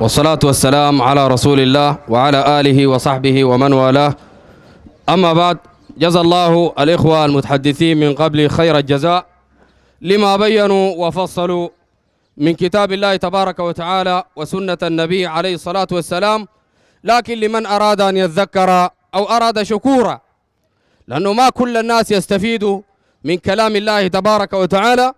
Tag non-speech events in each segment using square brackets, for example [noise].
والصلاة والسلام على رسول الله وعلى آله وصحبه ومن والاه أما بعد جزا الله الإخوة المتحدثين من قبل خير الجزاء لما بينوا وفصلوا من كتاب الله تبارك وتعالى وسنة النبي عليه الصلاة والسلام لكن لمن أراد أن يتذكر أو أراد شكورا لأنه ما كل الناس يستفيدوا من كلام الله تبارك وتعالى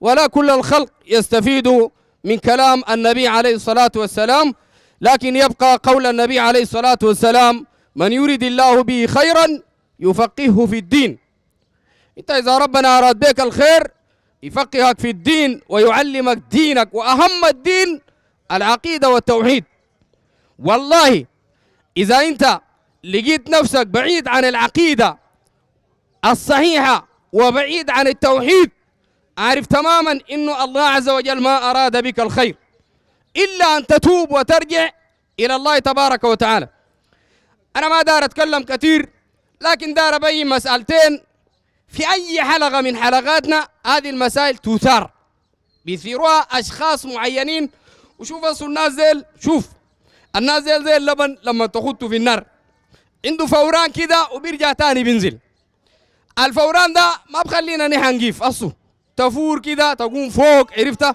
ولا كل الخلق يستفيدوا من كلام النبي عليه الصلاة والسلام لكن يبقى قول النبي عليه الصلاة والسلام من يريد الله به خيرا يفقهه في الدين انت اذا ربنا اراد بك الخير يفقهك في الدين ويعلمك دينك واهم الدين العقيده والتوحيد والله اذا انت لقيت نفسك بعيد عن العقيده الصحيحه وبعيد عن التوحيد عارف تماما انه الله عز وجل ما اراد بك الخير الا ان تتوب وترجع الى الله تبارك وتعالى انا ما دار اتكلم كثير لكن دار ابين مسالتين في اي حلقه من حلقاتنا هذه المسائل تثار بيثيروها اشخاص معينين وشوف اصل الناس ديل شوف الناس زي زي اللبن لما تخطه في النار عنده فوران كده وبيرجع تاني بينزل الفوران ده ما بخلينا نحن نجيف اصله تفور كده تقوم فوق عرفتها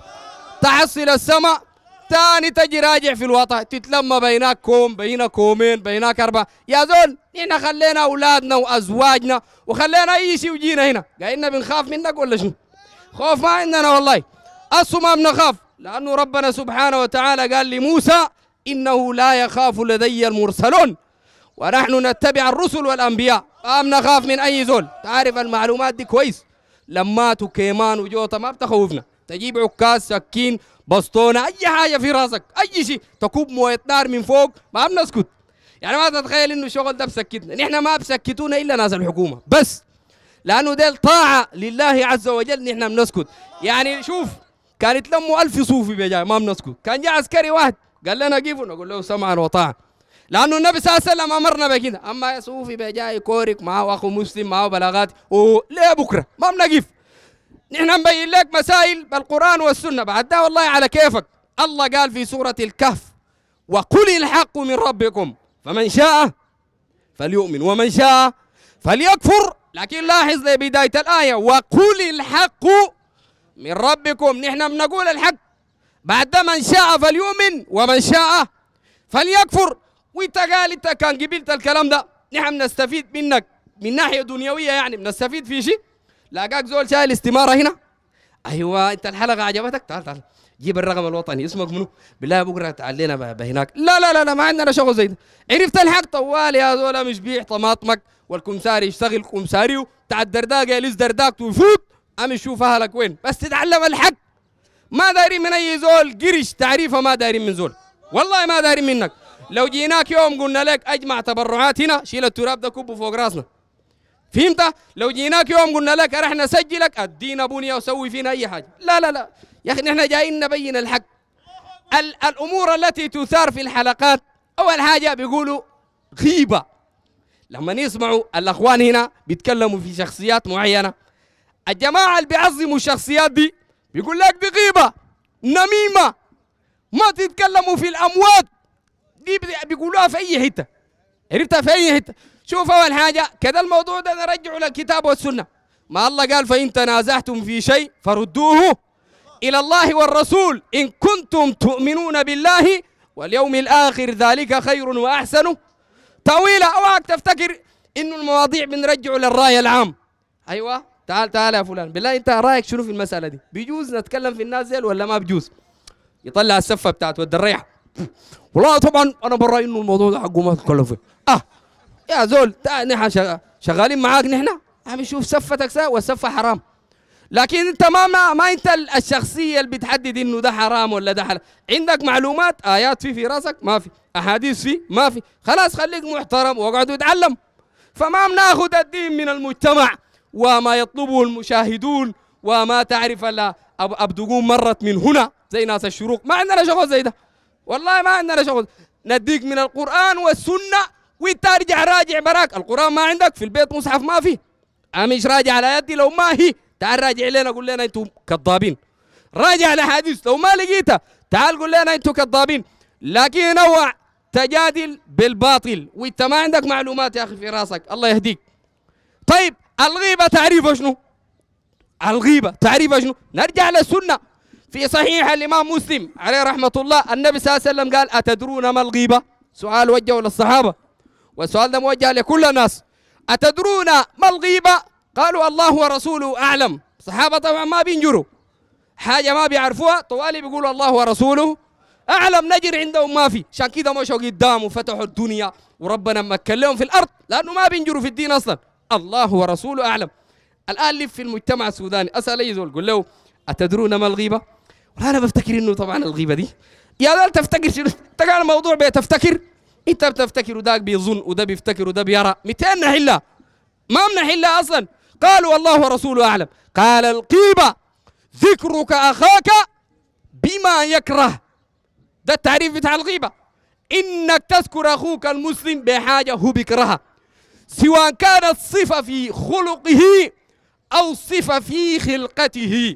تحصل السماء ثاني تجي راجع في الوطن تتلمى بينك كوم بينك كومين بينك أربعة يا زول احنا خلينا أولادنا وأزواجنا وخلينا أي شيء وجينا هنا قاعدين بنخاف منك ولا شنو خوف ما عندنا والله اصلا ما بنخاف لأنه ربنا سبحانه وتعالى قال لموسى إنه لا يخاف لدي المرسلون ونحن نتبع الرسل والأنبياء ما بنخاف من أي زول تعرف المعلومات دي كويس لمات وكيمان وجوطه ما بتخوفنا تجيب عكاز سكين بسطونه اي حاجه في راسك اي شيء تكوب مويه نار من فوق ما بنسكت يعني ما تتخيل انه الشغل ده بسكتنا نحن ما بسكتونا الا ناس الحكومه بس لانه ديل طاعه لله عز وجل نحن بنسكت يعني شوف كانت لموا ألف صوفي بجاي ما بنسكت كان جاء عسكري واحد قال لنا قيفوا نقول له سمعا وطاعه لانه النبي صلى الله عليه وسلم امرنا بكده اما يا صوفي بجاي كورك هو اخو مسلم هو بلاغات ليه بكره ما بنقف نحن نبين لك مسائل بالقران والسنه بعد ده والله على كيفك الله قال في سوره الكهف وقل الحق من ربكم فمن شاء فليؤمن ومن شاء فليكفر لكن لاحظ لبدايه الايه وقل الحق من ربكم نحن بنقول الحق بعد من شاء فليؤمن ومن شاء فليكفر وانت قال انت كان قبلت الكلام ده نحن بنستفيد منك من ناحيه دنيويه يعني بنستفيد في شيء لاقاك زول شايل استماره هنا ايوه انت الحلقه عجبتك تعال تعال جيب الرقم الوطني اسمك منو بالله بكره تعال لنا بهناك لا لا لا لا ما عندنا شغل زي ده عرفت الحق طوال يا زول مش بيع طماطمك والكمساري يشتغل كمساري بتاع الدرداق يلز درداق ويفوت امشي شوف اهلك وين بس تتعلم الحق ما داري من اي زول قرش تعريفه ما داري من زول والله ما داري منك لو جيناك يوم قلنا لك اجمع تبرعات هنا شيل التراب ده كبه فوق راسنا فهمت لو جيناك يوم قلنا لك رح نسجلك ادينا بنيه وسوي فينا اي حاجه لا لا لا يا اخي نحن جايين نبين الحق ال الامور التي تثار في الحلقات اول حاجه بيقولوا غيبه لما يسمعوا الاخوان هنا بيتكلموا في شخصيات معينه الجماعه اللي بيعظموا الشخصيات دي بيقول لك دي غيبه نميمه ما تتكلموا في الاموات دي بيقولوها في اي حته عرفتها في اي حته شوف اول حاجه كذا الموضوع ده نرجعه للكتاب والسنه ما الله قال فان تنازعتم في شيء فردوه الى الله والرسول ان كنتم تؤمنون بالله واليوم الاخر ذلك خير واحسن طويله اوعك تفتكر انه المواضيع بنرجعه للراي العام ايوه تعال تعال يا فلان بالله انت رايك شنو في المساله دي بيجوز نتكلم في الناس ولا ما بيجوز يطلع السفه بتاعته ود الريحه والله طبعا انا برايي انه الموضوع ده حقه ما تكلف اه يا زول نحن شغالين معاك نحن عم نشوف سفتك سا والسفه حرام لكن انت ما ما, ما انت الشخصيه اللي بتحدد انه ده حرام ولا ده حلال عندك معلومات ايات في في راسك ما في احاديث في ما في خلاص خليك محترم واقعد وتعلم فما بناخذ الدين من المجتمع وما يطلبه المشاهدون وما تعرف الا أبدقون مرت من هنا زي ناس الشروق ما عندنا شغل زي ده والله ما عندنا شغل نديك من القرآن والسنة وانت ارجع راجع براك القرآن ما عندك في البيت مصحف ما في امش راجع على يدي لو ما هي تعال راجع لنا قول لنا انتم كذابين راجع الأحاديث لو ما لقيتها تعال قول لنا انتم كذابين لكن نوع تجادل بالباطل وانت ما عندك معلومات يا اخي في راسك الله يهديك طيب الغيبه تعريفها شنو الغيبه تعريفها شنو نرجع للسنه في صحيح الإمام مسلم عليه رحمة الله النبي صلى الله عليه وسلم قال أتدرون ما الغيبة سؤال وجهه للصحابة والسؤال ده موجه لكل الناس أتدرون ما الغيبة قالوا الله ورسوله أعلم الصحابة طبعا ما بينجروا حاجة ما بيعرفوها طوالي بيقولوا الله ورسوله أعلم نجر عندهم ما في عشان كده مشوا قدام وفتحوا الدنيا وربنا لهم في الأرض لأنه ما بينجروا في الدين أصلا الله ورسوله أعلم الآن لف في المجتمع السوداني أسأل أي زول قول له أتدرون ما الغيبة انا بفتكر انه طبعا الغيبه دي يا لا تفتكر شنو تقال الموضوع بتفتكر انت بتفتكر وذاك بيظن وده بيفتكر وده بيرى 200 نحله ما بنحلها اصلا قالوا والله ورسوله اعلم قال القيبه ذكرك اخاك بما يكره ده التعريف بتاع الغيبه انك تذكر اخوك المسلم بحاجه هو بيكرهها سواء كانت صفه في خلقه او صفه في خلقته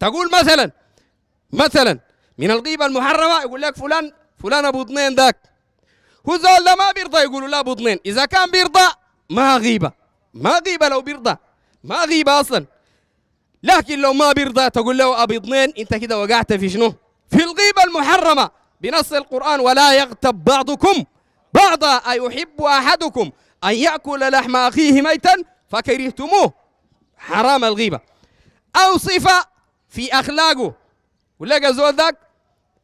تقول مثلا مثلا من الغيبة المحرمة يقول لك فلان فلان أبو اثنين ذاك هو زول ده ما بيرضى يقولوا لا أبو اثنين إذا كان بيرضى ما غيبة ما غيبة لو بيرضى ما غيبة أصلا لكن لو ما بيرضى تقول له أبو اثنين أنت كده وقعت في شنو؟ في الغيبة المحرمة بنص القرآن ولا يغتب بعضكم بعضا أيحب أحدكم أن يأكل لحم أخيه ميتا فكرهتموه حرام الغيبة أو صفة في أخلاقه ولقى زول ذاك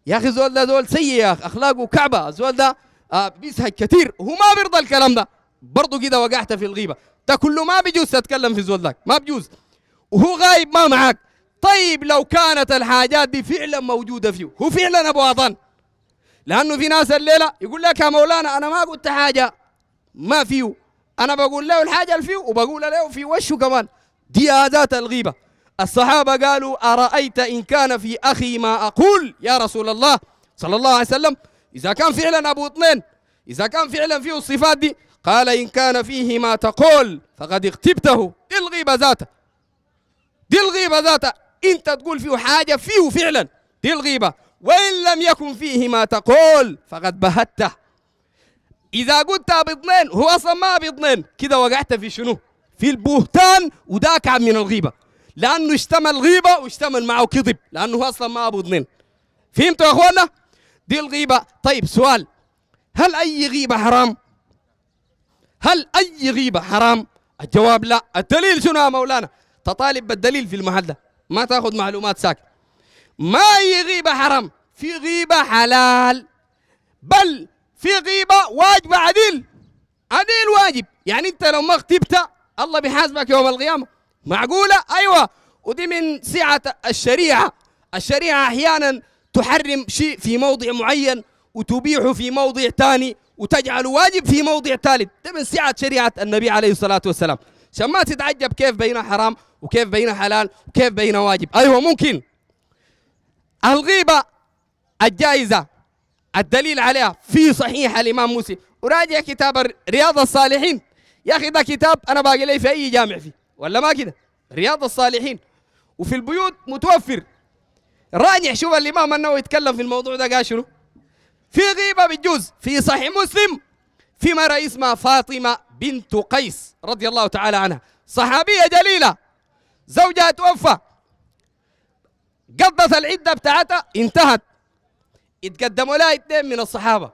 يا اخي إيه. زول ذا زول سيء يا اخي اخلاقه كعبه زول ذا آه، بيسهج كثير وهو ما بيرضى الكلام ده برضه كده وقعت في الغيبه ده كله ما بيجوز تتكلم في زول ذاك ما بيجوز وهو غايب ما معاك طيب لو كانت الحاجات دي فعلا موجوده فيه هو فعلا ابو اظن لانه في ناس الليله يقول لك يا مولانا انا ما قلت حاجه ما فيه انا بقول له الحاجه اللي فيه وبقول له في وشه كمان دي اداه الغيبه الصحابة قالوا أرأيت إن كان في أخي ما أقول يا رسول الله صلى الله عليه وسلم إذا كان فعلا أبو اثنين إذا كان فعلا فيه الصفات دي قال إن كان فيه ما تقول فقد اغتبته دي الغيبة ذاته دي الغيبة ذاته أنت تقول فيه حاجة فيه فعلا دي الغيبة وإن لم يكن فيه ما تقول فقد بهته إذا قلت باثنين هو أصلا ما باثنين كده وقعت في شنو في البهتان وداك أكعب من الغيبة لانه اشتمل غيبه واشتمل معه كذب لانه اصلا ما ابو اثنين فهمتوا يا اخوانا دي الغيبه طيب سؤال هل اي غيبه حرام هل اي غيبه حرام الجواب لا الدليل شنو يا مولانا تطالب بالدليل في المحل ده ما تاخذ معلومات ساكت ما اي غيبه حرام في غيبه حلال بل في غيبه واجب عديل عديل واجب يعني انت لو ما اغتبت الله بيحاسبك يوم القيامه معقولة؟ أيوة ودي من سعة الشريعة الشريعة أحيانا تحرم شيء في موضع معين وتبيحه في موضع ثاني وتجعل واجب في موضع ثالث ده من سعة شريعة النبي عليه الصلاة والسلام عشان ما تتعجب كيف بين حرام وكيف بين حلال وكيف بين واجب أيوة ممكن الغيبة الجائزة الدليل عليها في صحيح الإمام موسى وراجع كتاب رياض الصالحين يا أخي ده كتاب أنا باقي لي في أي جامع فيه ولا ما كده رياض الصالحين وفي البيوت متوفر راجع شوف الامام انه يتكلم في الموضوع ده قال شنو في غيبه بالجوز في صحيح مسلم في مرأة اسمها فاطمة بنت قيس رضي الله تعالى عنها صحابية جليلة زوجها توفى قضت العدة بتاعتها انتهت اتقدموا لها اثنين من الصحابة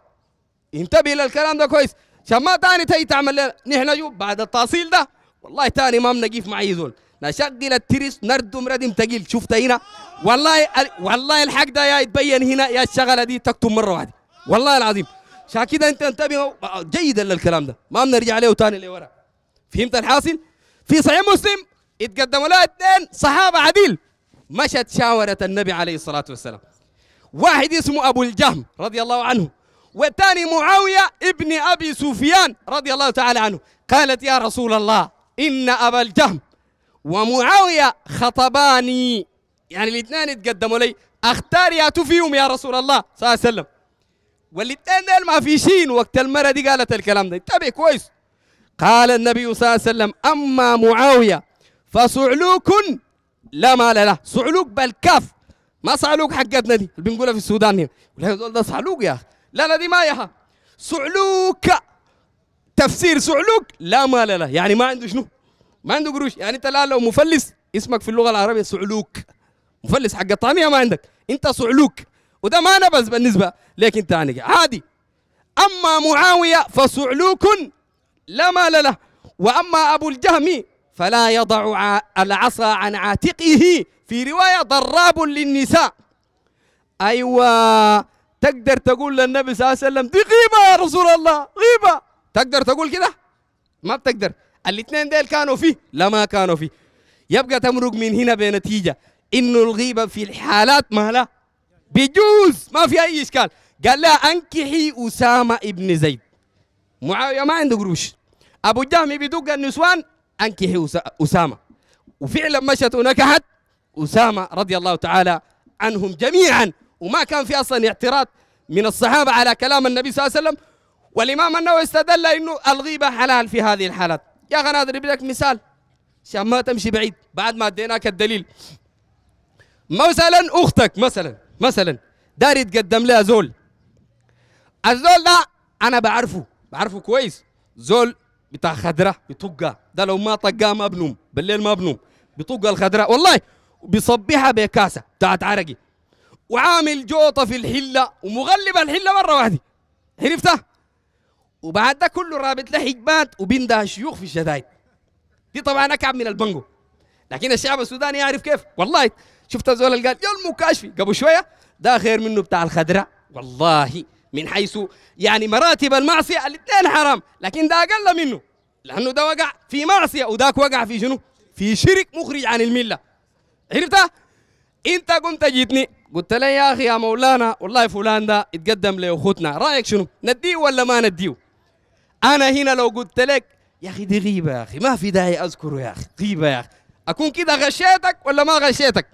انتبه للكلام ده كويس عشان ما تاني تعمل لنا نحن جو بعد التأصيل ده والله تاني ما منقيف معي ذول نشغل الترس نردم ردم تقيل شفت هنا والله والله الحق ده يا يتبين هنا يا الشغله دي تكتم مره واحده والله العظيم عشان كده انت انتبه جيدا للكلام ده ما بنرجع له تاني لورا فهمت الحاصل في صحيح مسلم اتقدموا لها اثنين صحابه عديل مشت شاورت النبي عليه الصلاه والسلام واحد اسمه ابو الجهم رضي الله عنه والثاني معاويه ابن ابي سفيان رضي الله تعالى عنه قالت يا رسول الله إن أبا الجهم ومعاوية خطباني يعني الاثنين اتقدموا لي اختار ياتوا فيهم يا رسول الله صلى الله عليه وسلم والاثنين ما في شين وقت المرة دي قالت الكلام ده انتبه كويس قال النبي صلى الله عليه وسلم أما معاوية فصعلوك لا ما لا لا صعلوك بالكاف ما صعلوك حقتنا دي بنقولها في السودان ده صعلوك يا أخي لا لا دي ما يها صعلوك تفسير سعلوك لا مال له يعني ما عنده شنو ما عنده قروش يعني انت لا لو مفلس اسمك في اللغه العربيه سعلوك مفلس حق الطعميه ما عندك انت سعلوك وده ما نبز بالنسبه لك انت يعني عادي اما معاويه فسعلوك لا مال له واما ابو الجهم فلا يضع العصا عن عاتقه في روايه ضراب للنساء ايوه تقدر تقول للنبي صلى الله عليه وسلم دي غيبه يا رسول الله غيبه تقدر تقول كده ما بتقدر الاثنين ديل كانوا فيه لا ما كانوا فيه يبقى تمرق من هنا بنتيجه انه الغيبه في الحالات ما لا بجوز ما في اي اشكال قال لا انكحي اسامه ابن زيد معاويه ما عنده قروش ابو جهم بيدق النسوان انكحي اسامه وفعلا مشت ونكحت اسامه رضي الله تعالى عنهم جميعا وما كان في اصلا اعتراض من الصحابه على كلام النبي صلى الله عليه وسلم والإمام النووي استدل إنه الغيبة حلال في هذه الحالات يا أخي أنا أضرب لك مثال عشان ما تمشي بعيد بعد ما أديناك الدليل مثلا أختك مثلا مثلا داري يتقدم لها زول الزول ده أنا بعرفه بعرفه كويس زول بتاع خدرة بطقة ده لو ما طقها ما بنوم بالليل ما بنوم بطق الخدرة والله بيصبحها بكاسة بتاعت عرقي وعامل جوطة في الحلة ومغلب الحلة مرة واحدة عرفتها وبعد ده كله رابط له حجبات وبندها الشيوخ في الشدايد دي طبعا اكعب من البنجو لكن الشعب السوداني يعرف كيف والله شفت الزول اللي قال يا المكاشفي قبل شويه ده خير منه بتاع الخدره والله من حيث يعني مراتب المعصيه الاثنين حرام لكن ده اقل منه لانه ده وقع في معصيه وذاك وقع في شنو؟ في شرك مخرج عن المله عرفتها؟ انت قمت جيتني قلت لي يا اخي يا مولانا والله فلان ده اتقدم لاخوتنا رايك شنو؟ نديه ولا ما نديه؟ انا هنا لو قلت لك يا اخي دي غيبه يا اخي ما في داعي اذكره يا اخي غيبه يا اخي اكون كده غشيتك ولا ما غشيتك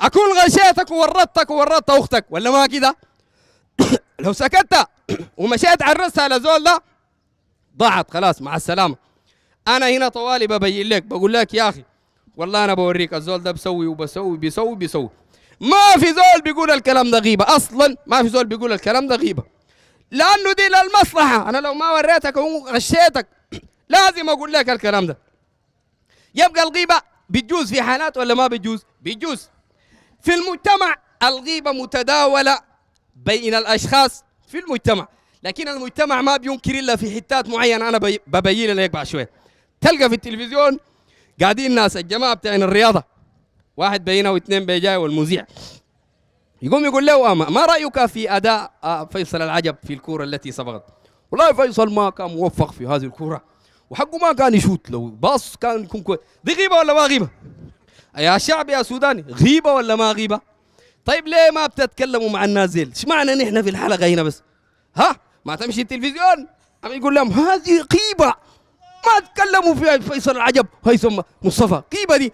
اكون غشيتك وورطتك وورطت اختك ولا ما كده [coughs] لو سكتت [coughs] ومشيت عرستها لزول ده ضاعت خلاص مع السلامه انا هنا طوالي ببين لك بقول لك يا اخي والله انا بوريك الزول ده بسوي وبسوي بيسوي بيسوي ما في زول بيقول الكلام ده غيبه اصلا ما في زول بيقول الكلام ده غيبه لانه دي للمصلحه انا لو ما وريتك وغشيتك لازم اقول لك الكلام ده يبقى الغيبه بتجوز في حالات ولا ما بتجوز بتجوز في المجتمع الغيبه متداوله بين الاشخاص في المجتمع لكن المجتمع ما بينكر الا في حتات معينه انا ببين لك بعد شويه تلقى في التلفزيون قاعدين ناس الجماعه بتاعين الرياضه واحد بينا واثنين بيجاي والمذيع يقوم يقول له أما ما رأيك في أداء آه، فيصل العجب في الكورة التي سبقت والله فيصل ما كان موفق في هذه الكورة وحقه ما كان يشوت لو باص كان يكون كويس دي غيبة ولا ما غيبة يا شعب يا سوداني غيبة ولا ما غيبة طيب ليه ما بتتكلموا مع الناس ايش معنى نحن في الحلقة هنا بس ها ما تمشي التلفزيون عم يقول لهم هذه غيبة ما تكلموا فيها فيصل العجب هيثم مصطفى غيبة دي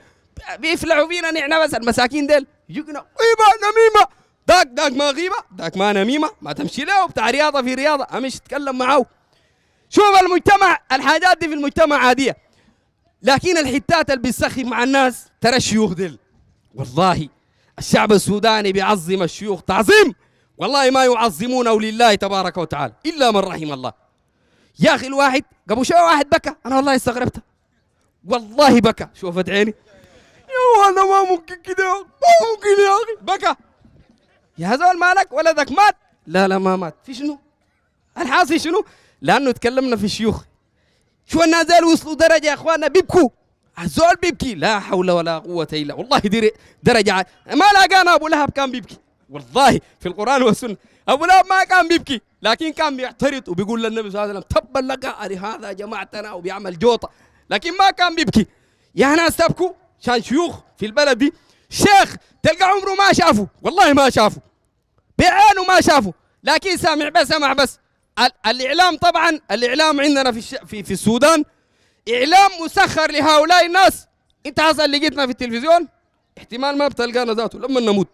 بيفلحوا فينا نحن بس المساكين ديل يقنا غيبه نميمه داك داك ما غيبه داك ما نميمه ما تمشي له بتاع رياضه في رياضه امشي تكلم معه شوف المجتمع الحاجات دي في المجتمع عاديه لكن الحتات اللي بتسخي مع الناس ترى الشيوخ ديل والله الشعب السوداني بيعظم الشيوخ تعظيم والله ما يعظمونه لله تبارك وتعالى الا من رحم الله يا اخي الواحد قبل شوي واحد بكى انا والله استغربت والله بكى شوفت عيني يا انا ما ممكن كده ما ممكن يا اخي بكى يا زول مالك ولدك مات لا لا ما مات في شنو الحاصل شنو لانه تكلمنا في الشيوخ شو الناس وصلوا درجه يا اخواننا بيبكوا الزول بيبكي لا حول ولا قوه الا والله دي درجه ما لاقانا ابو لهب كان بيبكي والله في القران والسنه ابو لهب ما كان بيبكي لكن كان بيعترض وبيقول للنبي صلى الله عليه وسلم تبا لك هذا جماعتنا وبيعمل جوطه لكن ما كان بيبكي يا ناس تبكوا شان شيوخ في البلد دي شيخ تلقى عمره ما شافه والله ما شافه بعينه ما شافه لكن سامع بس سمع بس الاعلام طبعا الاعلام عندنا في الش... في, في السودان اعلام مسخر لهؤلاء الناس انت حصل لقيتنا في التلفزيون احتمال ما بتلقانا ذاته لما نموت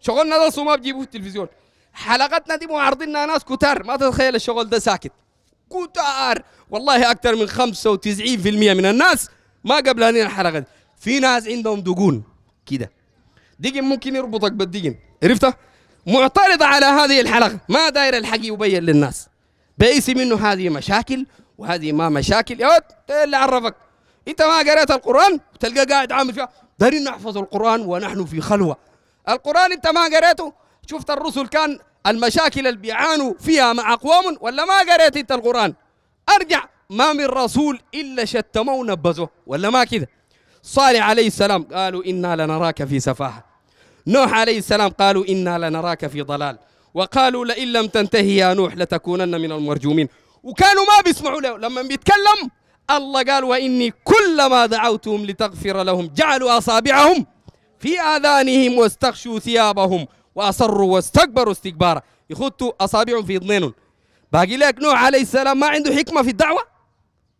شغلنا ده وما بجيبوه في التلفزيون حلقتنا دي معارضيننا ناس كتار ما تتخيل الشغل ده ساكت كتار والله اكثر من 95% من الناس ما قبل هذه الحلقه دي في ناس عندهم دقون كده دقن ممكن يربطك بالدقن عرفتها معترضة على هذه الحلقة ما داير الحق يبين للناس بيسي منه هذه مشاكل وهذه ما مشاكل يا اللي عرفك انت ما قرأت القرآن تلقى قاعد عامل فيها دارين نحفظ القرآن ونحن في خلوة القرآن انت ما قرأته شفت الرسل كان المشاكل اللي بيعانوا فيها مع أقوام ولا ما قرأت انت القرآن ارجع ما من رسول إلا شتموه ونبذوه ولا ما كده صالح عليه السلام قالوا إنا لنراك في سفاهة نوح عليه السلام قالوا إنا لنراك في ضلال وقالوا لئن لم تنتهي يا نوح لتكونن من المرجومين وكانوا ما بيسمعوا له لما بيتكلم الله قال وإني كلما دعوتهم لتغفر لهم جعلوا أصابعهم في آذانهم واستغشوا ثيابهم وأصروا واستكبروا استكبارا يخطوا أصابعهم في اذنينهم باقي لك نوح عليه السلام ما عنده حكمة في الدعوة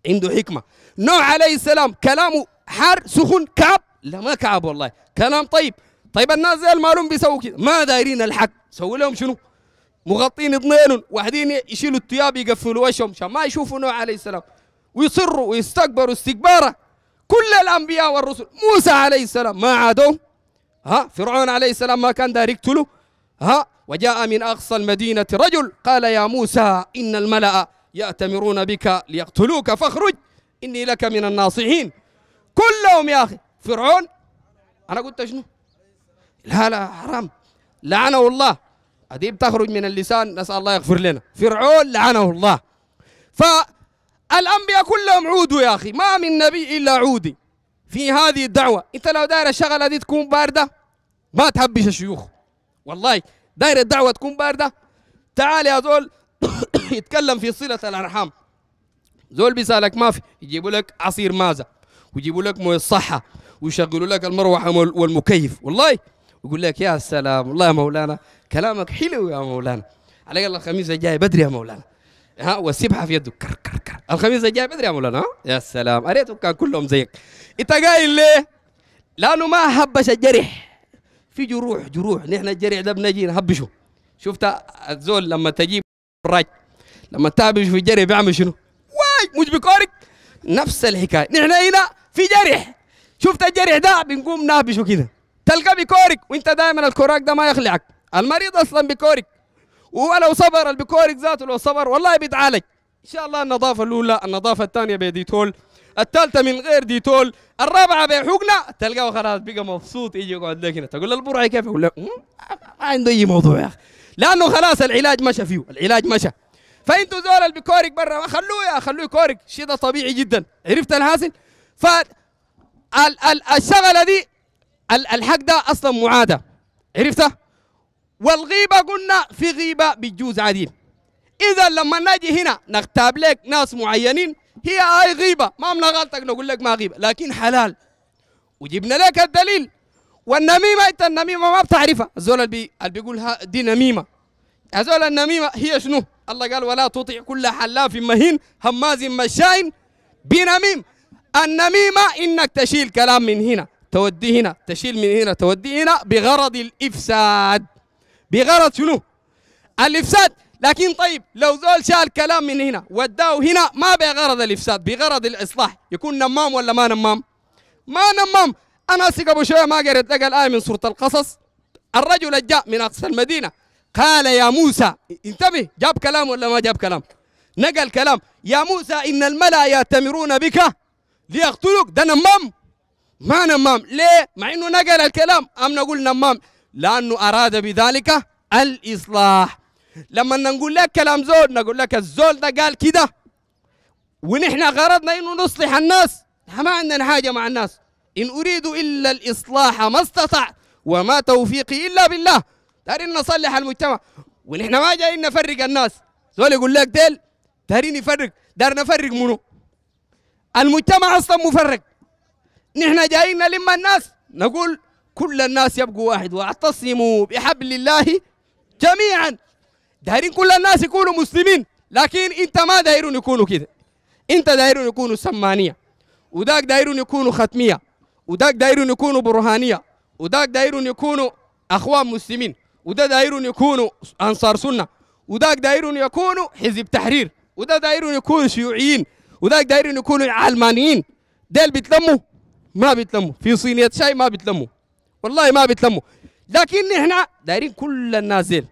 عنده حكمة نوح عليه السلام كلامه حار سخن كعب لا ما كعب والله كلام طيب طيب الناس زي المالون بيسووا كده ما دايرين الحق سووا لهم شنو مغطين اثنين واحدين يشيلوا الثياب يقفلوا وشهم عشان ما يشوفوا نوح عليه السلام ويصروا ويستكبروا استكبارا كل الانبياء والرسل موسى عليه السلام ما عادوا ها فرعون عليه السلام ما كان داير يقتلوا ها وجاء من اقصى المدينه رجل قال يا موسى ان الملأ يأتمرون بك ليقتلوك فاخرج إني لك من الناصحين كلهم يا اخي فرعون انا قلت شنو لا لا حرام لعنه الله هذه بتخرج من اللسان نسال الله يغفر لنا فرعون لعنه الله فالانبياء كلهم عودوا يا اخي ما من نبي الا عودي في هذه الدعوه انت لو داير الشغله دي تكون بارده ما تهبش الشيوخ والله داير الدعوه تكون بارده تعال يا زول [coughs] يتكلم في صله الارحام زول بيسالك ما في يجيبوا لك عصير مازه ويجيبوا لك مويه الصحه ويشغلوا لك المروحه والمكيف والله يقول لك يا سلام والله يا مولانا كلامك حلو يا مولانا على الاقل الخميس الجاي بدري يا مولانا ها والسبحه في يده كر كر كر الخميس الجاي بدري يا مولانا يا سلام اريتهم كان كلهم زيك انت قايل ليه؟ لانه ما هبش الجرح في جروح جروح نحن الجرح ده بنجي نهبشه شفت الزول لما تجيب الراج لما تهبش في الجرح بيعمل شنو؟ واي مش بكورك نفس الحكايه نحن هنا في جرح شفت الجرح ده بنقوم نابشه كده تلقى بكورك وانت دائما الكوراك ده ما يخلعك المريض اصلا بكورك ولو صبر البكورك ذاته لو صبر والله بيتعالج ان شاء الله النظافه الاولى النظافه الثانيه بديتول الثالثه من غير ديتول الرابعه بحقنه تلقاه خلاص بقى مبسوط يجي يقعد لك هنا تقول له البرعي كيف يقول لك ما عنده اي موضوع يا اخي لانه خلاص العلاج مشى فيه العلاج مشى فانتوا زول البكورك برا خلوه يا خلوه كورك شيء ده طبيعي جدا عرفت الحاصل فالشغله دي الحق ده اصلا معاده عرفته والغيبه قلنا في غيبه بتجوز عادي اذا لما نجي هنا نغتاب لك ناس معينين هي اي غيبه ما بنغلطك نقول لك ما غيبه لكن حلال وجبنا لك الدليل والنميمه انت النميمه ما بتعرفها الزول اللي بيقول دي نميمه هذول النميمه هي شنو؟ الله قال ولا تطع كل حلاف مهين هماز مشاين بنميم النميمة إنك تشيل كلام من هنا تودي هنا تشيل من هنا تودي هنا بغرض الإفساد بغرض شنو؟ الإفساد لكن طيب لو زول شال كلام من هنا وداه هنا ما بغرض الإفساد بغرض الإصلاح يكون نمام ولا ما نمام؟ ما نمام أنا سيك أبو شوية ما قريت لك الآية من سورة القصص الرجل جاء من أقصى المدينة قال يا موسى انتبه جاب كلام ولا ما جاب كلام؟ نقل كلام يا موسى إن الملأ يأتمرون بك ليقتلك ده نمام ما نمام ليه مع انه نقل الكلام ام نقول نمام لانه اراد بذلك الاصلاح لما نقول لك كلام زول نقول لك الزول ده قال كده ونحن غرضنا انه نصلح الناس ما عندنا حاجه مع الناس ان اريد الا الاصلاح ما استطعت وما توفيقي الا بالله دارين نصلح المجتمع ونحن ما جايين نفرق الناس زول يقول لك ديل دارين يفرق دار نفرق منو المجتمع اصلا مفرق نحن جايين نلم الناس نقول كل الناس يبقوا واحد واعتصموا بحبل الله جميعا دايرين كل الناس يكونوا مسلمين لكن انت ما دايرون يكونوا كذا انت دايرون يكونوا سمانيه وداك دايرون يكونوا ختميه وداك دايرون يكونوا برهانيه وداك دايرون يكونوا اخوان مسلمين وده دايرون يكونوا انصار سنه وداك دايرون يكونوا حزب تحرير وده دايرون يكونوا شيوعيين وذاك دايرين يكونوا علمانيين ديل بيتلموا ما بيتلموا في صينية شاي ما بيتلموا والله ما بيتلموا لكن نحن دايرين كل الناس ديل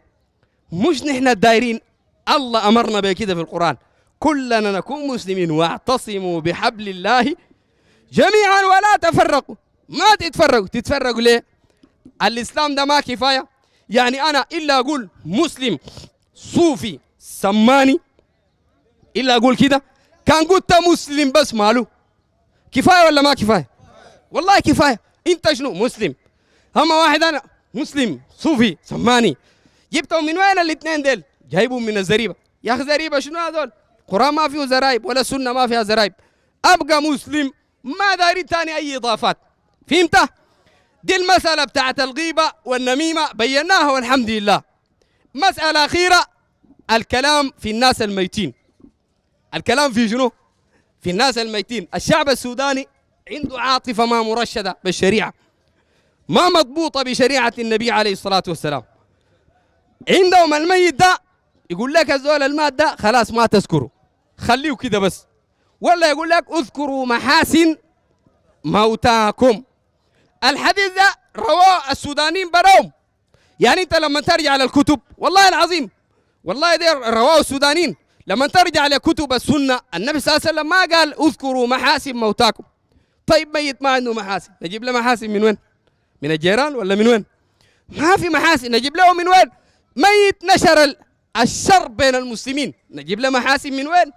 مش نحن دايرين الله امرنا بكده في القران كلنا نكون مسلمين واعتصموا بحبل الله جميعا ولا تفرقوا ما تتفرقوا تتفرقوا ليه الاسلام ده ما كفايه يعني انا الا اقول مسلم صوفي سماني الا اقول كده كان قلت مسلم بس ماله كفايه ولا ما كفايه والله كفايه انت شنو مسلم اما واحد انا مسلم صوفي سماني جبتهم من وين الاثنين ديل جايبهم من الزريبه يا اخي زريبه شنو هذول قران ما فيه زرايب ولا سنه ما فيها زرايب ابقى مسلم ما داري ثاني اي اضافات فهمت دي المساله بتاعت الغيبه والنميمه بيناها والحمد لله مساله اخيره الكلام في الناس الميتين الكلام في شنو؟ في الناس الميتين الشعب السوداني عنده عاطفة ما مرشدة بالشريعة ما مضبوطة بشريعة النبي عليه الصلاة والسلام عندهم الميت ده يقول لك الزول المات ده خلاص ما تذكره خليه كده بس ولا يقول لك اذكروا محاسن موتاكم الحديث ده رواه السودانيين براهم يعني انت لما ترجع للكتب والله العظيم والله ده رواه السودانيين لما ترجع لكتب السنه النبي صلى الله عليه وسلم ما قال اذكروا محاسن موتاكم طيب ميت ما عنده محاسن نجيب له محاسن من وين؟ من الجيران ولا من وين؟ ما في محاسن نجيب له من وين؟ ميت نشر الشر بين المسلمين نجيب له محاسن من وين؟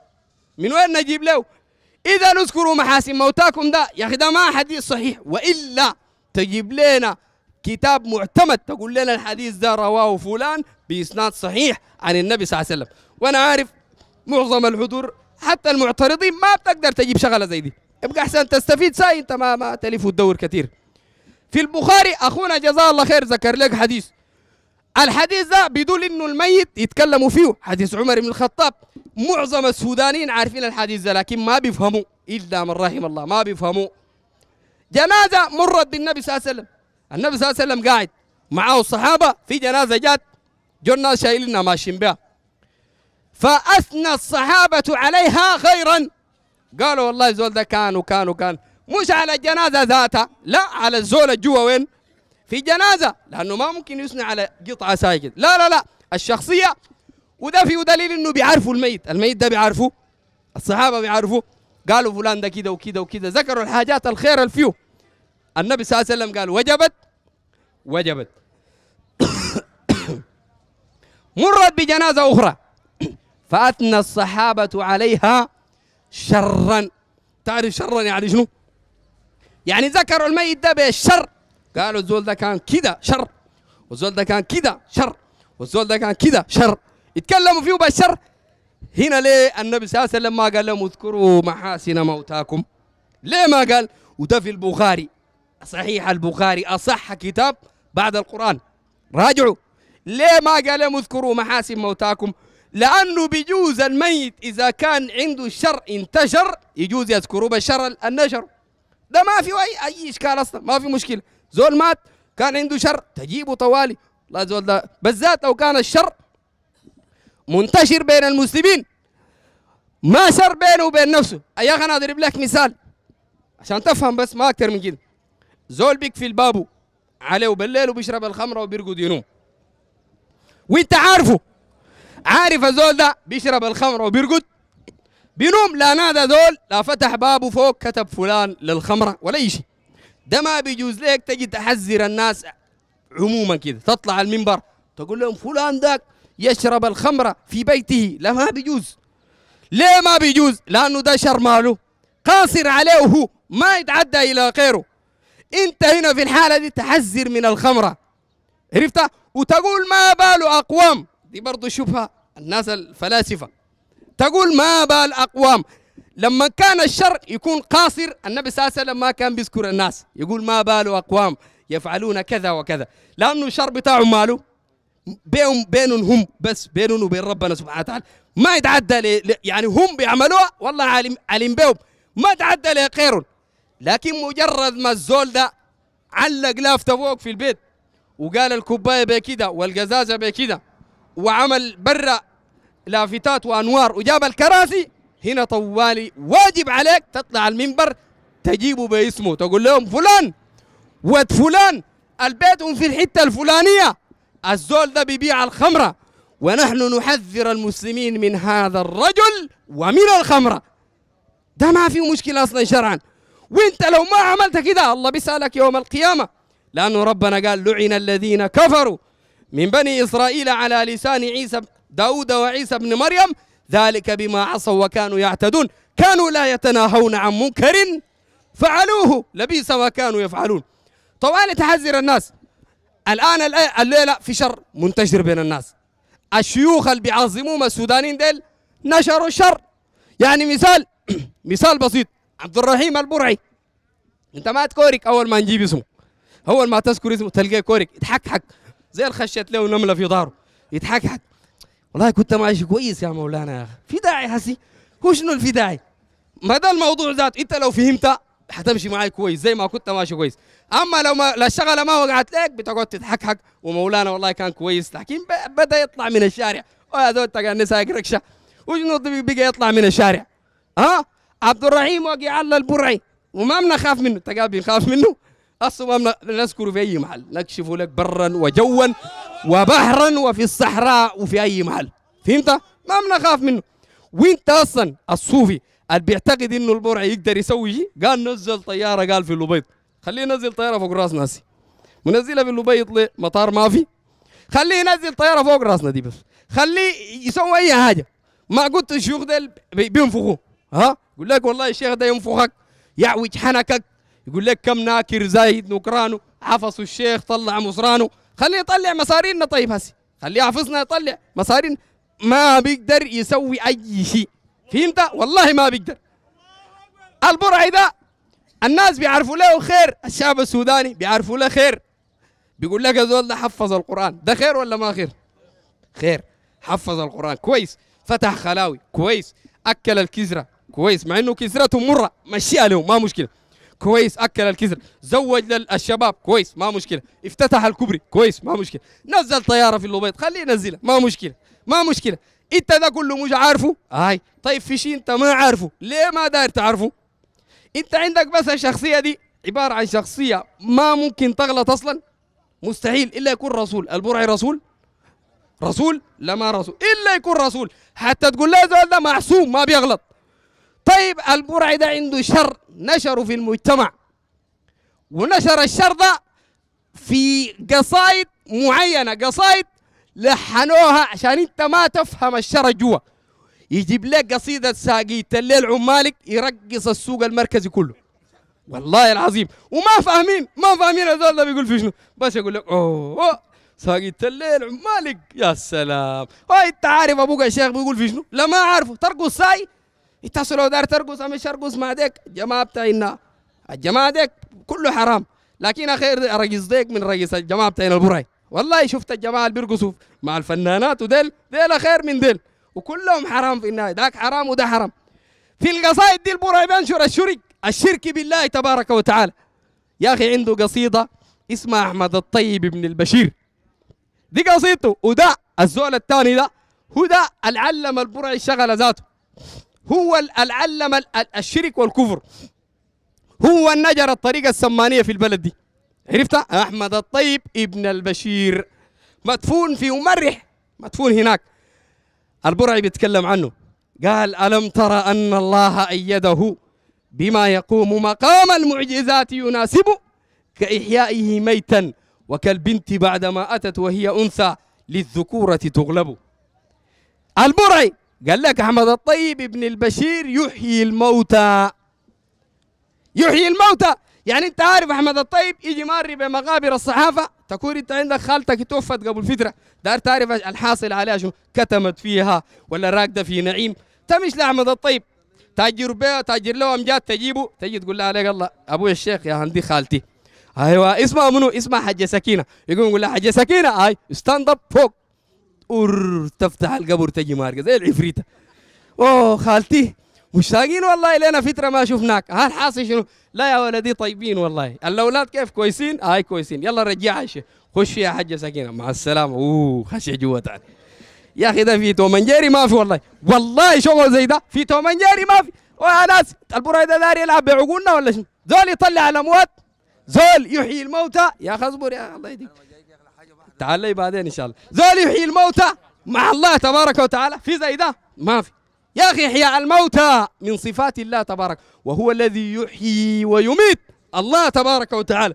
من وين نجيب له؟ اذا نذكروا محاسن موتاكم ده يا اخي ده ما حديث صحيح والا تجيب لنا كتاب معتمد تقول لنا الحديث ده رواه فلان باسناد صحيح عن النبي صلى الله عليه وسلم وانا عارف معظم الحضور حتى المعترضين ما بتقدر تجيب شغله زي دي يبقى احسن تستفيد ساي انت ما ما تلف وتدور كثير في البخاري اخونا جزاه الله خير ذكر لك حديث الحديث ده بيدل انه الميت يتكلموا فيه حديث عمر بن الخطاب معظم السودانيين عارفين الحديث ده لكن ما بيفهموا الا من رحم الله ما بيفهموا جنازه مرت بالنبي صلى الله عليه وسلم النبي صلى الله عليه وسلم قاعد معاه الصحابه في جنازه جات جو الناس شايلينها ماشيين بها فأثنى الصحابة عليها خيرا قالوا والله الزول ده كان وكان وكان مش على الجنازة ذاتها لا على الزول الجوا وين في جنازة لأنه ما ممكن يثنى على قطعة ساجد لا لا لا الشخصية وده فيه دليل انه بيعرفوا الميت الميت ده بيعرفوا الصحابة بيعرفوا قالوا فلان ده كده وكده وكده ذكروا الحاجات الخير الفيو النبي صلى الله عليه وسلم قال وجبت وجبت [coughs] مرت بجنازة أخرى فأثنى الصحابة عليها شرا تعرف شرا يعني شنو؟ يعني ذكروا الميت ده بالشر قالوا الزول ده كان كده شر والزول ده كان كده شر والزول ده كان كده شر يتكلموا فيه بالشر هنا ليه النبي صلى الله عليه وسلم ما قال لهم اذكروا محاسن موتاكم ليه ما قال وده في البخاري صحيح البخاري أصح كتاب بعد القرآن راجعوا ليه ما قال لهم اذكروا محاسن موتاكم لأنه بيجوز الميت إذا كان عنده شر انتشر يجوز يذكروا بالشر النشر ده ما في أي أي إشكال أصلا ما في مشكلة زول مات كان عنده شر تجيبه طوالي لا زول ده بالذات لو كان الشر منتشر بين المسلمين ما شر بينه وبين نفسه اي أخي أنا أضرب لك مثال عشان تفهم بس ما اكثر من كده زول بيكفي البابو عليه وبالليل وبيشرب الخمرة وبيرقد ينوم وانت عارفه عارف الزول ده بيشرب الخمر وبيرقد بينوم لا نادى زول لا فتح بابه فوق كتب فلان للخمرة ولا أي شيء ده ما بيجوز لك تجي تحذر الناس عموما كده تطلع المنبر تقول لهم فلان ذاك يشرب الخمرة في بيته لا ما بيجوز ليه ما بيجوز لأنه ده شر ماله قاصر عليه وهو ما يتعدى إلى غيره أنت هنا في الحالة دي تحذر من الخمرة عرفتها وتقول ما باله أقوام دي برضه شبهة الناس الفلاسفة تقول ما بال أقوام لما كان الشر يكون قاصر النبي صلى الله عليه وسلم ما كان بيذكر الناس يقول ما بال أقوام يفعلون كذا وكذا لأنه الشر بتاعهم ماله بينهم بينهم هم بس بينهم وبين ربنا سبحانه وتعالى ما يتعدى يعني هم بيعملوها والله عالم عالم بهم ما يتعدى لغيرهم لكن مجرد ما الزول ده علق لافته فوق في البيت وقال الكوبايه بكده والقزازه بكده وعمل برا لافتات وانوار وجاب الكراسي هنا طوالي واجب عليك تطلع المنبر تجيبه باسمه تقول لهم فلان ود فلان البيت في الحته الفلانيه الزول ده بيبيع الخمره ونحن نحذر المسلمين من هذا الرجل ومن الخمره ده ما في مشكله اصلا شرعا وانت لو ما عملت كده الله بيسالك يوم القيامه لانه ربنا قال لعن الذين كفروا من بني إسرائيل على لسان عيسى داود وعيسى بن مريم ذلك بما عصوا وكانوا يعتدون كانوا لا يتناهون عن منكر فعلوه لبيس ما كانوا يفعلون طوال تحذر الناس الآن الليلة في شر منتشر بين الناس الشيوخ اللي بيعظموهم السودانيين ديل نشروا الشر يعني مثال [clears throat] مثال بسيط عبد الرحيم البرعي انت ما تكورك اول ما نجيب اسمه اول ما تذكر اسمه تلقاه كورك اتحكحك زي الخشيت له نمله في ظهره يتحكحك والله كنت ماشي كويس يا مولانا يا اخي في داعي هسي هو شنو في داعي ما ده الموضوع ذات انت لو فهمت حتمشي معي كويس زي ما كنت ماشي كويس اما لو ما لا الشغله ما وقعت لك بتقعد تضحكحك ومولانا والله كان كويس لكن بدا يطلع من الشارع وهذول تقنس ركشه وشنو بقى يطلع من الشارع ها عبد الرحيم وقع على البرعي وما بنخاف منه تقابل بنخاف منه أصلا ما نذكر في أي محل نكشف لك برا وجوا وبحرا وفي الصحراء وفي أي محل فهمت؟ ما بنخاف منه وانت أصلا الصوفي اللي بيعتقد انه البرع يقدر يسوي شيء قال نزل طياره قال في اللبيض خليه ينزل طياره فوق راس ناسي منزلها في اللبيض ليه؟ مطار ما في خليه ينزل طياره فوق راسنا دي بس خليه يسوي اي حاجه ما قلت الشيوخ ده بينفخوا ها يقول لك والله الشيخ ده ينفخك يعوج حنكك يقول لك كم ناكر زايد نكرانه عفصوا الشيخ طلع مصرانه خليه يطلع مصارينا طيب هسي خليه يحفظنا يطلع مصارينا ما بيقدر يسوي اي شيء فهمت والله ما بيقدر البرعي ده الناس بيعرفوا له خير الشعب السوداني بيعرفوا له خير بيقول لك هذول ده حفظ القران ده خير ولا ما خير خير حفظ القران كويس فتح خلاوي كويس اكل الكزره كويس مع انه كزرته مره مشيها له ما مشكله كويس اكل الكسر زوج للشباب كويس ما مشكله افتتح الكوبري كويس ما مشكله نزل طياره في اللبيط خليه ينزلها ما مشكله ما مشكله انت ده كله مش عارفه هاي طيب في شيء انت ما عارفه ليه ما داير تعرفه انت عندك بس الشخصيه دي عباره عن شخصيه ما ممكن تغلط اصلا مستحيل الا يكون رسول البرعي رسول رسول لا ما رسول الا يكون رسول حتى تقول لا ده معصوم ما بيغلط طيب البرعي ده عنده شر نشروا في المجتمع ونشر الشر ده في قصائد معينة قصائد لحنوها عشان انت ما تفهم الشر جوا يجيب لك قصيدة ساقيه الليل عمالك يرقص السوق المركزي كله والله العظيم وما فاهمين ما فاهمين هذول ده بيقول في شنو بس يقول لك اوه, ساقيه الليل عمالك يا سلام هاي انت عارف ابوك الشيخ بيقول في شنو لا ما عارفه ترقص ساي يتصلوا دار ترقص مش ارقص ما ديك الجماعه بتاعنا الجماعه ديك كله حرام لكن اخير رقص ديك من رقص الجماعه بتاعنا البراي والله شفت الجماعه اللي بيرقصوا مع الفنانات وديل ديل خير من ديل وكلهم حرام في النهايه داك حرام وده حرام في القصائد دي البراي بينشر الشرك الشرك بالله تبارك وتعالى يا اخي عنده قصيده اسمها احمد الطيب بن البشير دي قصيدته وده الزول الثاني ده هو ده العلم البرع الشغله ذاته هو العلم الشرك والكفر هو النجر الطريقة السمانية في البلد دي عرفتها أحمد الطيب ابن البشير مدفون في ممرح مدفون هناك البرعي بيتكلم عنه قال ألم ترى أن الله أيده بما يقوم مقام المعجزات يناسب كإحيائه ميتا وكالبنت بعدما أتت وهي أنثى للذكورة تغلب البرعي قال لك أحمد الطيب ابن البشير يحيي الموتى يحيي الموتى يعني أنت عارف أحمد الطيب يجي ماري بمقابر الصحافة تكون أنت عندك خالتك توفت قبل فترة دار تعرف الحاصل عليها شو كتمت فيها ولا راكدة في نعيم تمش لأحمد الطيب تاجر بها تاجر له امجاد تجيبه تجي تقول لها عليك الله ابوي الشيخ يا هندي خالتي ايوه اسمها منو اسمها حجه سكينه يقوم يقول لها حجه سكينه هاي ستاند اب فوق ور تفتح القبر تجي مارقة زي العفريتة اوه خالتي مشتاقين والله لنا فترة ما شفناك ها الحاصل شنو لا يا ولدي طيبين والله الاولاد كيف كويسين هاي كويسين يلا رجع عايشة خش يا حجة سكينة مع السلامة اوه خش جوا تاني يا اخي ده في تومنجيري ما في والله والله شغل زي ده في تومنجيري ما في ويا ناس البريده دار يلعب بعقولنا ولا شنو زول يطلع الاموات زول يحيي الموتى يا اخي اصبر يا الله يديك تعال لي بعدين ان شاء الله زول يحيي الموتى مع الله تبارك وتعالى في زي ده ما في يا اخي احياء الموتى من صفات الله تبارك وهو الذي يحيي ويميت الله تبارك وتعالى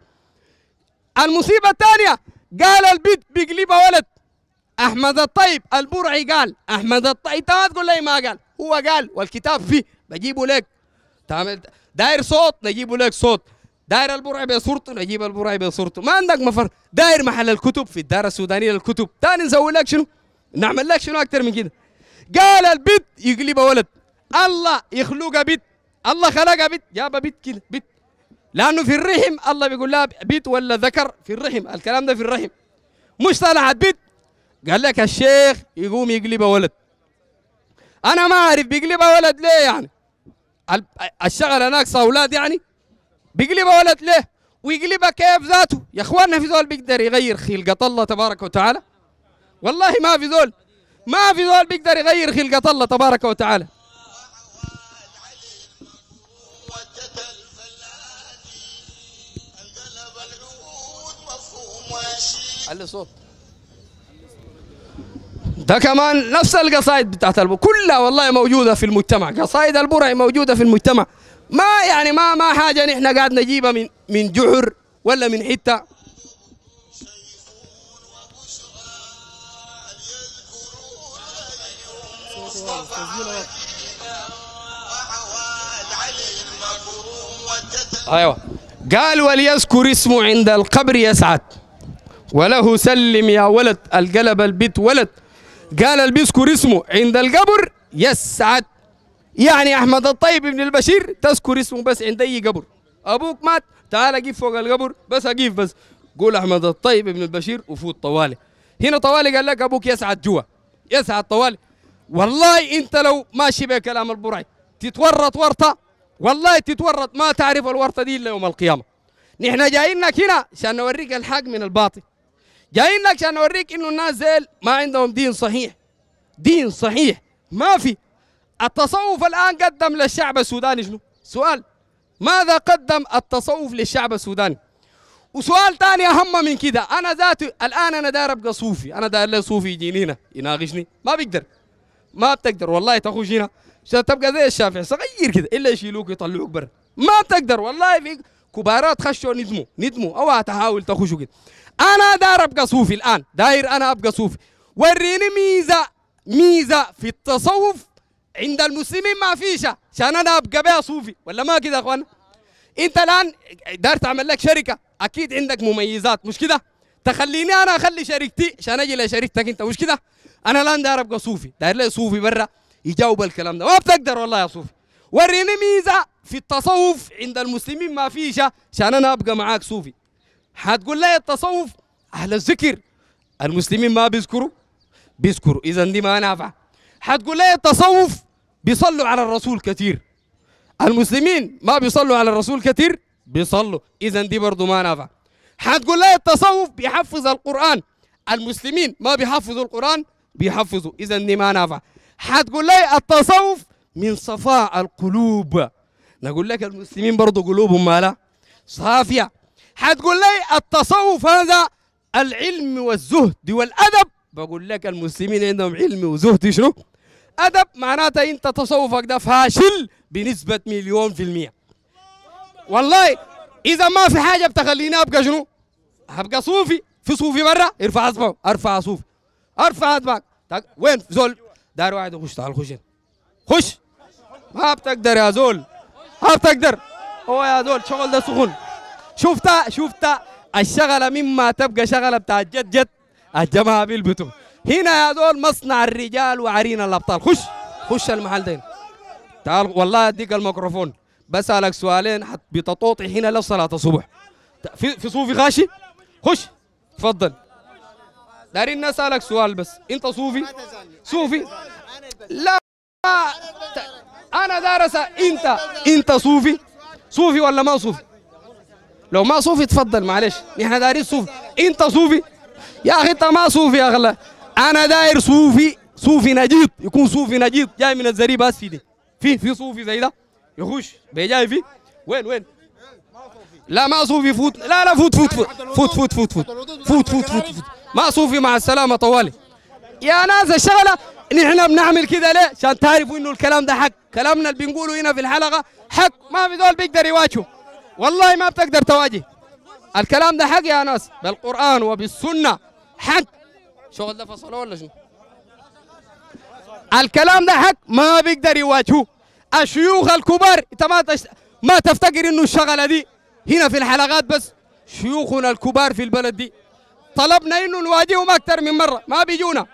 المصيبه الثانيه قال البيت بيقلبها ولد احمد الطيب البرعي قال احمد الطيب انت ما تقول لي ما قال هو قال والكتاب فيه بجيبه لك داير صوت نجيبه لك صوت داير البرع بصورته نجيب البرع بصورته ما عندك مفر داير محل الكتب في الدار السودانيه للكتب تاني نسوي لك شنو نعمل لك شنو اكثر من كده قال البت يقلبها ولد الله يخلقها بت الله خلقها بت جاب بت كده بت لانه في الرحم الله بيقول لها بيت ولا ذكر في الرحم الكلام ده في الرحم مش طلعت بيت قال لك الشيخ يقوم يقلبها ولد انا ما اعرف بيقلبها ولد ليه يعني الشغل هناك اولاد يعني بيقلبها ولد له ويقلبها كيف ذاته يا اخواننا في زول بيقدر يغير خلقة الله تبارك وتعالى والله ما في زول ما في زول بيقدر يغير خلقة الله تبارك وتعالى علي صوت ده كمان نفس القصائد بتاعت البو كلها والله موجودة في المجتمع قصائد البرع موجودة في المجتمع ما يعني ما ما حاجه نحن قاعد نجيبها من من جحر ولا من حته ايوه قال وليذكر اسمه عند القبر يسعد وله سلم يا ولد القلب البيت ولد قال اللي بيذكر اسمه عند القبر يسعد يعني احمد الطيب بن البشير تذكر اسمه بس عند اي قبر ابوك مات تعال اجيب فوق القبر بس اجيب بس قول احمد الطيب بن البشير وفوت طوالي هنا طوالي قال لك ابوك يسعد جوا يسعد طوالي والله انت لو ماشي بكلام البرعي تتورط ورطه والله تتورط ما تعرف الورطه دي الا يوم القيامه نحن جايينك هنا عشان نوريك الحق من الباطل جايينك عشان نوريك انه الناس ما عندهم دين صحيح دين صحيح ما في التصوف الآن قدم للشعب السوداني شنو؟ سؤال ماذا قدم التصوف للشعب السوداني؟ وسؤال ثاني أهم من كده أنا ذاتي الآن أنا داير أبقى صوفي أنا داير لي صوفي يجي هنا يناقشني ما بيقدر ما بتقدر والله تخش هنا تبقى زي الشافعي صغير كده إلا يشيلوك يطلعوك برا ما بتقدر والله في كبارات خشوا ندموا ندموا اوعى تحاول تخشوا كده انا داير ابقى صوفي الان داير انا ابقى صوفي وريني ميزه ميزه في التصوف عند المسلمين ما فيش عشان انا ابقى بها صوفي ولا ما كده يا اخوانا انت الان دار تعمل لك شركه اكيد عندك مميزات مش كده تخليني انا اخلي شركتي عشان اجي لشركتك انت مش كده انا الان دار ابقى صوفي داير لي صوفي برا يجاوب الكلام ده ما بتقدر والله يا صوفي وريني ميزه في التصوف عند المسلمين ما فيش عشان انا ابقى معاك صوفي هتقول لي التصوف اهل الذكر المسلمين ما بيذكروا بيذكروا اذا دي ما نافعه هتقول لي التصوف بيصلوا على الرسول كثير المسلمين ما بيصلوا على الرسول كثير بيصلوا اذا دي برضه ما نافع حتقول لي التصوف بيحفظ القران المسلمين ما بيحفظوا القران بيحفظوا اذا دي ما نافع حتقول لي التصوف من صفاء القلوب نقول لك المسلمين برضه قلوبهم مالها صافيه حتقول لي التصوف هذا العلم والزهد والادب بقول لك المسلمين عندهم علم وزهد شنو ادب معناتها انت تصوفك ده فاشل بنسبه مليون في المية والله اذا ما في حاجه بتخليني ابقى شنو؟ ابقى صوفي في صوفي برا ارفع اصبعك ارفع صوفي ارفع اصبعك طيب، وين زول دار واحد خش تعال خش خش ما بتقدر يا زول ما بتقدر هو يا زول شغل ده سخن شفتها شفتها الشغله مما تبقى شغله بتاع جد جد الجماعه بيلبتوا هنا يا دول مصنع الرجال وعرين الابطال خش خش المحل ده تعال والله اديك الميكروفون بسالك سؤالين بتطوطي هنا لو صلاه الصبح في في صوفي خاشي خش تفضل دارين نسالك سؤال بس انت صوفي صوفي لا انا دارس انت انت صوفي صوفي ولا ما صوفي لو ما صوفي تفضل معلش نحن دارين صوفي انت صوفي يا اخي انت ما صوفي يا اغلى انا داير صوفي صوفي نجيط يكون صوفي نجيط جاي من الزريب بس دي في في صوفي زي ده يخش بيجاي في وين وين لا ما صوفي فوت لا لا فوت فوت فوت فوت فوت فوت فوت فوت فوت فوت ما صوفي مع السلامه طوالي يا ناس الشغله نحن بنعمل كده ليه؟ عشان تعرفوا انه الكلام ده حق، كلامنا اللي بنقوله هنا في الحلقه حق، ما في دول بيقدر يواجهوا والله ما بتقدر تواجه. الكلام ده حق يا ناس، بالقران وبالسنه حق. شغل ده فصلوه ولا شنو؟ الكلام ده حق ما بيقدر يواجهوه الشيوخ الكبار انت ما ما تفتكر انه الشغله دي هنا في الحلقات بس شيوخنا الكبار في البلد دي طلبنا انه نواجههم اكثر من مره ما بيجونا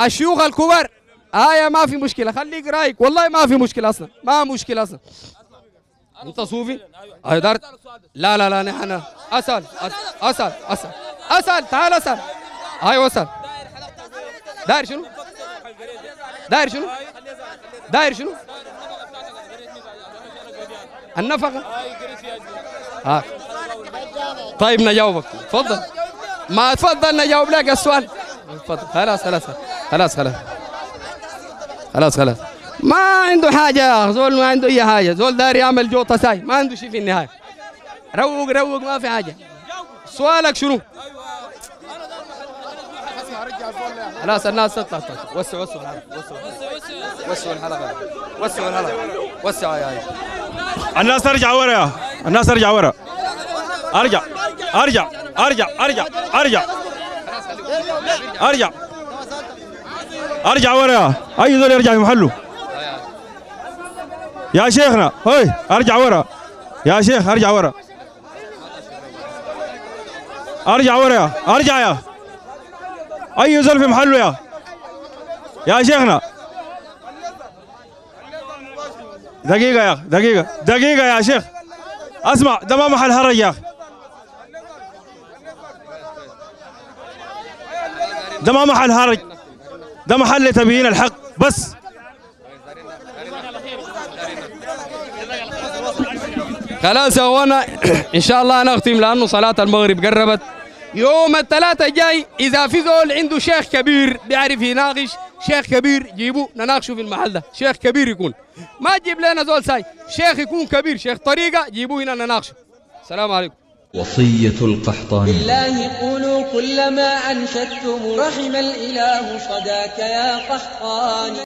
الشيوخ الكبار آية ما في مشكلة خليك رايك والله ما في مشكلة أصلا ما مشكلة أصلا أنت صوفي؟ أيوة, أيوة. دارت لا لا لا نحن أسأل أسأل أسأل أسأل, أسأل. تعال أسأل هاي وصل داير شنو؟ داير شنو؟ داير شنو؟ النفقة آه. طيب نجاوبك تفضل ما تفضل نجاوب لك السؤال تفضل خلاص خلاص خلاص خلاص خلاص خلاص ما عنده حاجة يا زول ما عنده أي حاجة زول داير يعمل جوطة ساي ما عنده شيء في النهاية روق روق ما في حاجة سؤالك شنو؟ الناس الناس تطلع تطلع وسعوا وسعوا الحلقه وسعوا الحلقه وسعوا الحلقه وسعوا يا الناس ارجع ورا الناس ارجع ورا ارجع ارجع ارجع ارجع ارجع ارجع ارجع ورا اي ذول يرجع محله يا شيخنا هوي ارجع ورا يا شيخ ارجع ورا ارجع ورا ارجع يا اي زول في محله يا يا شيخنا دقيقة يا اخي دقيقة دقيقة يا شيخ اسمع ده ما محل هرج يا اخي ده ما محل هرج ده محل تبيين الحق بس خلاص يا اخوانا ان شاء الله انا اختم لانه صلاه المغرب قربت يوم الثلاثة الجاي إذا في زول عنده شيخ كبير بيعرف يناقش شيخ كبير جيبوه نناقشه في المحل ده شيخ كبير يكون ما تجيب لنا زول ساي شيخ يكون كبير شيخ طريقة جيبوه هنا نناقشه السلام عليكم وصية القحطاني بالله قولوا كلما أنشدتم رحم الإله صداك يا قحطاني